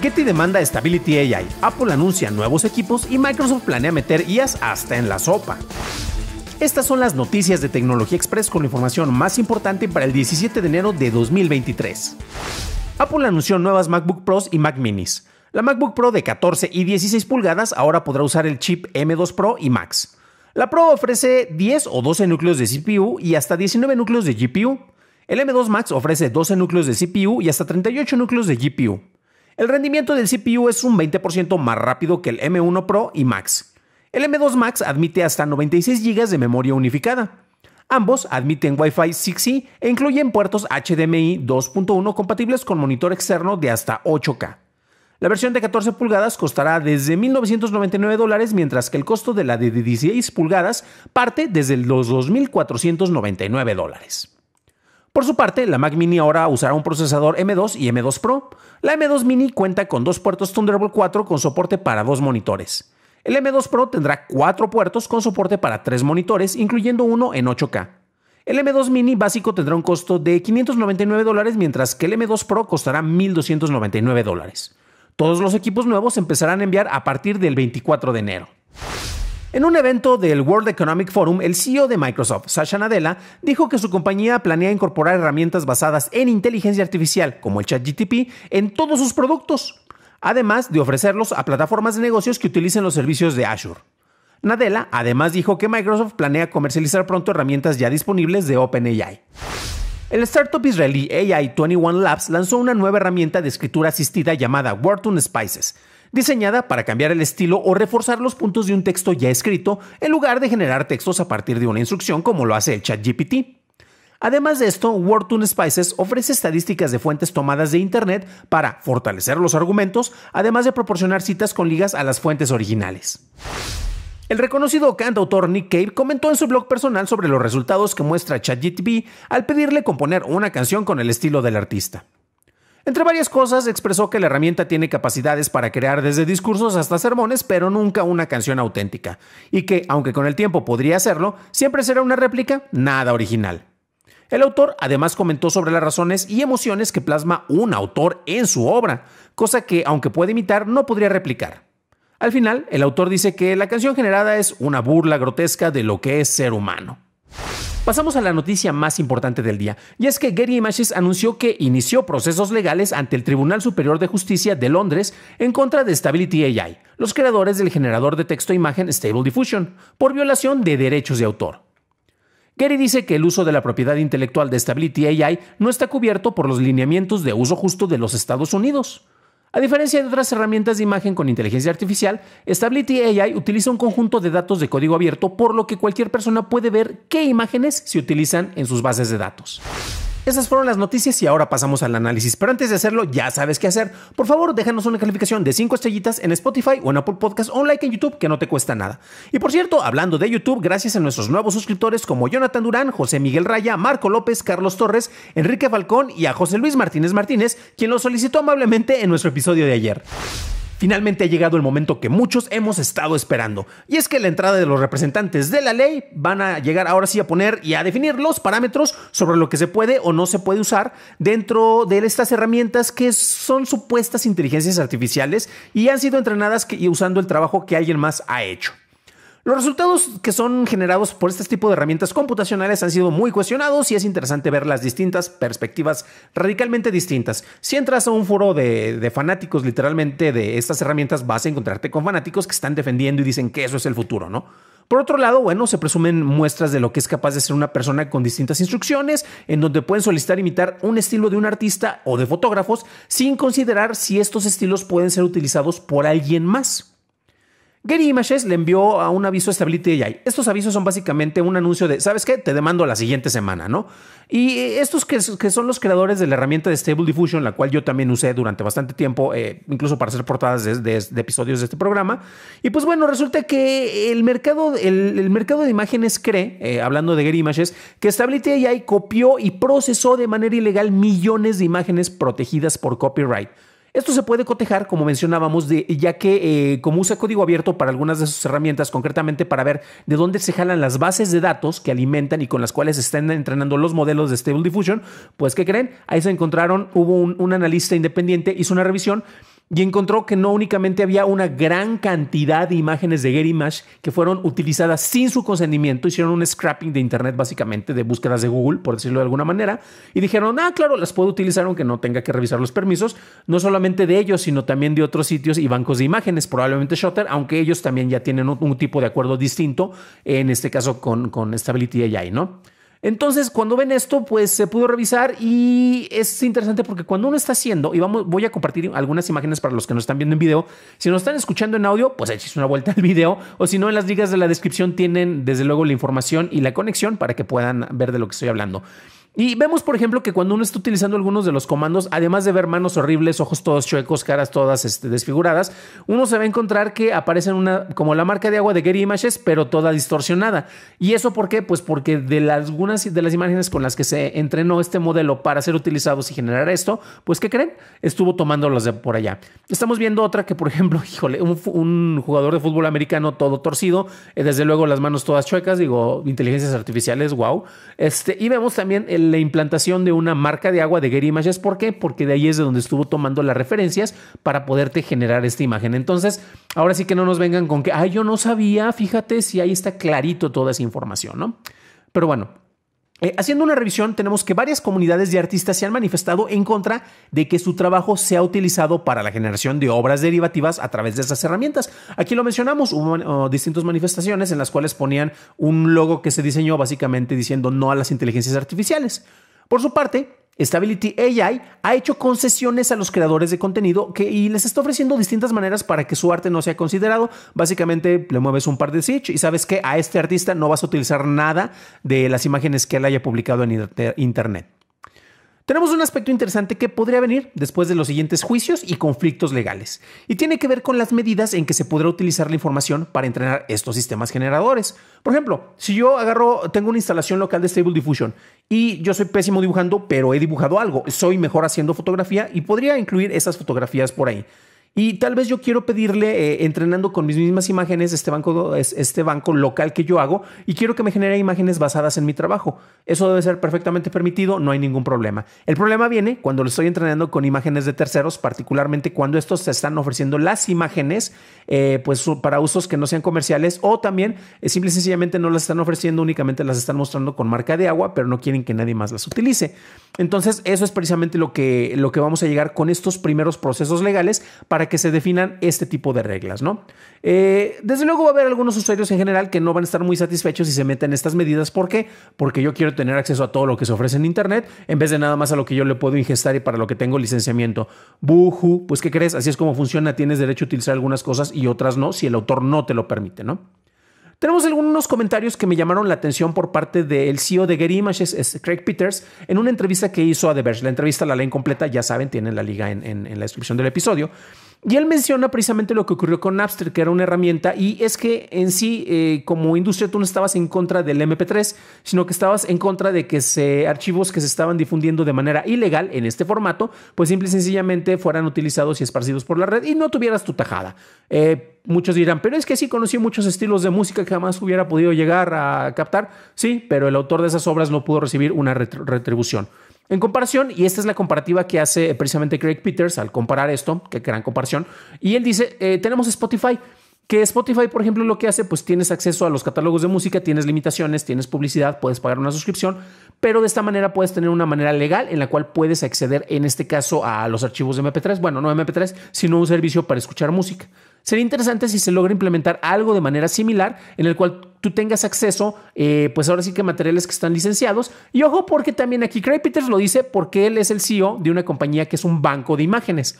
Getty demanda Stability AI, Apple anuncia nuevos equipos y Microsoft planea meter IAS hasta en la sopa. Estas son las noticias de Tecnología Express con la información más importante para el 17 de enero de 2023. Apple anunció nuevas MacBook Pros y Mac Minis. La MacBook Pro de 14 y 16 pulgadas ahora podrá usar el chip M2 Pro y Max. La Pro ofrece 10 o 12 núcleos de CPU y hasta 19 núcleos de GPU. El M2 Max ofrece 12 núcleos de CPU y hasta 38 núcleos de GPU. El rendimiento del CPU es un 20% más rápido que el M1 Pro y Max. El M2 Max admite hasta 96 GB de memoria unificada. Ambos admiten Wi-Fi 6E e incluyen puertos HDMI 2.1 compatibles con monitor externo de hasta 8K. La versión de 14 pulgadas costará desde 1.999 mientras que el costo de la de 16 pulgadas parte desde los 2.499 dólares. Por su parte, la Mac Mini ahora usará un procesador M2 y M2 Pro. La M2 Mini cuenta con dos puertos Thunderbolt 4 con soporte para dos monitores. El M2 Pro tendrá cuatro puertos con soporte para tres monitores, incluyendo uno en 8K. El M2 Mini básico tendrá un costo de 599 mientras que el M2 Pro costará 1.299 Todos los equipos nuevos empezarán a enviar a partir del 24 de enero. En un evento del World Economic Forum, el CEO de Microsoft, Sasha Nadella, dijo que su compañía planea incorporar herramientas basadas en inteligencia artificial, como el ChatGTP, en todos sus productos, además de ofrecerlos a plataformas de negocios que utilicen los servicios de Azure. Nadella además dijo que Microsoft planea comercializar pronto herramientas ya disponibles de OpenAI. El startup israelí AI21 Labs lanzó una nueva herramienta de escritura asistida llamada Word Spices, diseñada para cambiar el estilo o reforzar los puntos de un texto ya escrito en lugar de generar textos a partir de una instrucción como lo hace el ChatGPT. Además de esto, Wordtune Spices ofrece estadísticas de fuentes tomadas de Internet para fortalecer los argumentos, además de proporcionar citas con ligas a las fuentes originales. El reconocido cantautor Nick Cave comentó en su blog personal sobre los resultados que muestra ChatGPT al pedirle componer una canción con el estilo del artista. Entre varias cosas, expresó que la herramienta tiene capacidades para crear desde discursos hasta sermones, pero nunca una canción auténtica, y que, aunque con el tiempo podría hacerlo, siempre será una réplica nada original. El autor además comentó sobre las razones y emociones que plasma un autor en su obra, cosa que, aunque puede imitar, no podría replicar. Al final, el autor dice que la canción generada es una burla grotesca de lo que es ser humano. Pasamos a la noticia más importante del día, y es que Gary Images anunció que inició procesos legales ante el Tribunal Superior de Justicia de Londres en contra de Stability AI, los creadores del generador de texto e imagen Stable Diffusion, por violación de derechos de autor. Gary dice que el uso de la propiedad intelectual de Stability AI no está cubierto por los lineamientos de uso justo de los Estados Unidos. A diferencia de otras herramientas de imagen con inteligencia artificial, Stability AI utiliza un conjunto de datos de código abierto, por lo que cualquier persona puede ver qué imágenes se utilizan en sus bases de datos. Esas fueron las noticias y ahora pasamos al análisis. Pero antes de hacerlo, ya sabes qué hacer. Por favor, déjanos una calificación de 5 estrellitas en Spotify o en Apple Podcast o un like en YouTube que no te cuesta nada. Y por cierto, hablando de YouTube, gracias a nuestros nuevos suscriptores como Jonathan Durán, José Miguel Raya, Marco López, Carlos Torres, Enrique Falcón y a José Luis Martínez Martínez, quien lo solicitó amablemente en nuestro episodio de ayer. Finalmente ha llegado el momento que muchos hemos estado esperando, y es que la entrada de los representantes de la ley van a llegar ahora sí a poner y a definir los parámetros sobre lo que se puede o no se puede usar dentro de estas herramientas que son supuestas inteligencias artificiales y han sido entrenadas y usando el trabajo que alguien más ha hecho. Los resultados que son generados por este tipo de herramientas computacionales han sido muy cuestionados y es interesante ver las distintas perspectivas radicalmente distintas. Si entras a un foro de, fanáticos literalmente de estas herramientas, vas a encontrarte con fanáticos que están defendiendo y dicen que eso es el futuro, ¿no? Por otro lado, bueno, se presumen muestras de lo que es capaz de ser una persona con distintas instrucciones, en donde pueden solicitar imitar un estilo de un artista o de fotógrafos, sin considerar si estos estilos pueden ser utilizados por alguien más. Getty Images le envió a un aviso a Stability AI. Estos avisos son básicamente un anuncio de, ¿sabes qué? Te demando la siguiente semana, ¿no? Y eh, estos que, son los creadores de la herramienta de Stable Diffusion, la cual yo también usé durante bastante tiempo, eh, incluso para hacer portadas de, episodios de este programa. Y pues bueno, resulta que el mercado, el, mercado de imágenes cree, eh, hablando de Getty Images, que Stability AI copió y procesó de manera ilegal millones de imágenes protegidas por copyright. Esto se puede cotejar, como mencionábamos, ya que eh, como usa código abierto para algunas de sus herramientas, concretamente para ver de dónde se jalan las bases de datos que alimentan y con las cuales están entrenando los modelos de Stable Diffusion, pues ¿qué creen? Ahí se encontraron, hubo un, un analista independiente, hizo una revisión y encontró que no únicamente había una gran cantidad de imágenes de Getty que fueron utilizadas sin su consentimiento, hicieron un scrapping de internet básicamente de búsquedas de Google, por decirlo de alguna manera, y dijeron, ah, claro, las puedo utilizar aunque no tenga que revisar los permisos, no solamente de ellos, sino también de otros sitios y bancos de imágenes, probablemente Shutter, aunque ellos también ya tienen un, un tipo de acuerdo distinto, en este caso con, con Stability AI, ¿no? Entonces, cuando ven esto, pues se pudo revisar y es interesante porque cuando uno está haciendo, y vamos, voy a compartir algunas imágenes para los que nos están viendo en video, si nos están escuchando en audio, pues echéis una vuelta al video, o si no, en las ligas de la descripción tienen desde luego la información y la conexión para que puedan ver de lo que estoy hablando. Y vemos, por ejemplo, que cuando uno está utilizando algunos de los comandos, además de ver manos horribles, ojos todos chuecos, caras todas este, desfiguradas, uno se va a encontrar que aparecen una, como la marca de agua de Getty Images, pero toda distorsionada. ¿Y eso por qué? Pues porque de algunas de las imágenes con las que se entrenó este modelo para ser utilizados y generar esto, pues ¿qué creen? Estuvo tomando los de por allá. Estamos viendo otra que, por ejemplo, híjole, un, jugador de fútbol americano todo torcido, eh, desde luego las manos todas chuecas, digo, inteligencias artificiales, wow. Este, y vemos también el la implantación de una marca de agua de Gary Images. ¿Por qué? Porque de ahí es de donde estuvo tomando las referencias para poderte generar esta imagen. Entonces, ahora sí que no nos vengan con que, ay, yo no sabía, fíjate si ahí está clarito toda esa información, ¿no? Pero bueno, eh, haciendo una revisión, tenemos que varias comunidades de artistas se han manifestado en contra de que su trabajo sea utilizado para la generación de obras derivativas a través de esas herramientas. Aquí lo mencionamos, hubo eh, distintas manifestaciones en las cuales ponían un logo que se diseñó básicamente diciendo no a las inteligencias artificiales. Por su parte, Stability AI ha hecho concesiones a los creadores de contenido que, y les está ofreciendo distintas maneras para que su arte no sea considerado. Básicamente le mueves un par de switch y sabes que a este artista no vas a utilizar nada de las imágenes que él haya publicado en internet tenemos un aspecto interesante que podría venir después de los siguientes juicios y conflictos legales, y tiene que ver con las medidas en que se podrá utilizar la información para entrenar estos sistemas generadores. Por ejemplo, si yo agarro, tengo una instalación local de Stable Diffusion y yo soy pésimo dibujando, pero he dibujado algo, soy mejor haciendo fotografía y podría incluir esas fotografías por ahí. Y tal vez yo quiero pedirle, eh, entrenando con mis mismas imágenes, este banco, este banco local que yo hago, y quiero que me genere imágenes basadas en mi trabajo. Eso debe ser perfectamente permitido, no hay ningún problema. El problema viene cuando lo estoy entrenando con imágenes de terceros, particularmente cuando estos se están ofreciendo las imágenes eh, pues, para usos que no sean comerciales o también es eh, simple y sencillamente no las están ofreciendo, únicamente las están mostrando con marca de agua, pero no quieren que nadie más las utilice. Entonces, eso es precisamente lo que, lo que vamos a llegar con estos primeros procesos legales para que se definan este tipo de reglas, ¿no? Eh, desde luego va a haber algunos usuarios en general que no van a estar muy satisfechos si se meten estas medidas. ¿Por qué? Porque yo quiero tener acceso a todo lo que se ofrece en Internet en vez de nada más a lo que yo le puedo ingestar y para lo que tengo licenciamiento. Buhu, pues ¿qué crees? Así es como funciona. Tienes derecho a utilizar algunas cosas y otras no si el autor no te lo permite, ¿no? Tenemos algunos comentarios que me llamaron la atención por parte del CEO de Getty Craig Peters, en una entrevista que hizo a The Verge. La entrevista la ley completa, ya saben, tienen la liga en la descripción del episodio. Y él menciona precisamente lo que ocurrió con Napster, que era una herramienta, y es que en sí, eh, como industria, tú no estabas en contra del MP3, sino que estabas en contra de que archivos que se estaban difundiendo de manera ilegal en este formato, pues simple y sencillamente fueran utilizados y esparcidos por la red y no tuvieras tu tajada. Eh, muchos dirán, pero es que sí conocí muchos estilos de música que jamás hubiera podido llegar a captar. Sí, pero el autor de esas obras no pudo recibir una retribución. En comparación, y esta es la comparativa que hace precisamente Craig Peters al comparar esto, qué gran comparación, y él dice, eh, tenemos Spotify, que Spotify, por ejemplo, lo que hace, pues tienes acceso a los catálogos de música, tienes limitaciones, tienes publicidad, puedes pagar una suscripción, pero de esta manera puedes tener una manera legal en la cual puedes acceder, en este caso, a los archivos de MP3, bueno, no MP3, sino un servicio para escuchar música. Sería interesante si se logra implementar algo de manera similar en el cual tú tengas acceso, eh, pues ahora sí que materiales que están licenciados. Y ojo, porque también aquí Craig Peters lo dice porque él es el CEO de una compañía que es un banco de imágenes.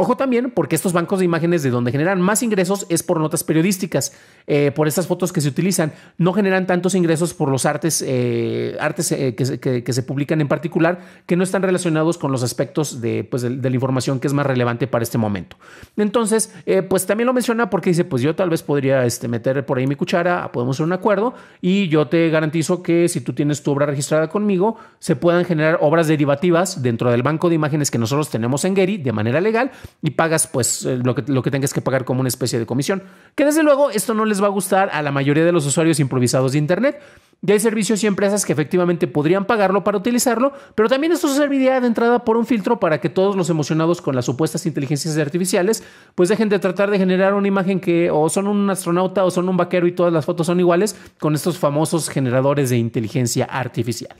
Ojo también porque estos bancos de imágenes de donde generan más ingresos es por notas periodísticas, eh, por estas fotos que se utilizan. No generan tantos ingresos por los artes, eh, artes eh, que, se publican en particular, que no están relacionados con los aspectos de, pues, de, la información que es más relevante para este momento. Entonces, pues también lo menciona porque dice, pues yo tal vez podría este, meter por ahí mi cuchara, podemos hacer un acuerdo y yo te garantizo que si tú tienes tu obra registrada conmigo, se puedan generar obras derivativas dentro del banco de imágenes que nosotros tenemos en Gary de manera legal y pagas pues eh, lo que, lo que tengas que pagar como una especie de comisión. Que desde luego esto no les va a gustar a la mayoría de los usuarios improvisados de Internet ya hay servicios y empresas que efectivamente podrían pagarlo para utilizarlo, pero también esto serviría de entrada por un filtro para que todos los emocionados con las supuestas inteligencias artificiales pues dejen de tratar de generar una imagen que o son un astronauta o son un vaquero y todas las fotos son iguales con estos famosos generadores de inteligencia artificial.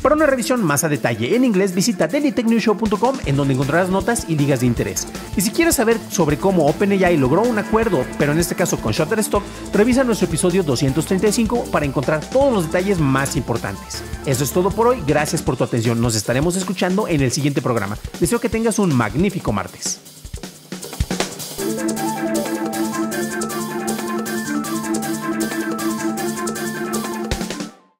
Para una revisión más a detalle en inglés, visita dailytechnewshow.com en donde encontrarás notas y ligas de interés. Y si quieres saber sobre cómo OpenAI logró un acuerdo, pero en este caso con Shutterstock, revisa nuestro episodio 235 para encontrar todo los detalles más importantes. Eso es todo por hoy, gracias por tu atención, nos estaremos escuchando en el siguiente programa. Deseo que tengas un magnífico martes.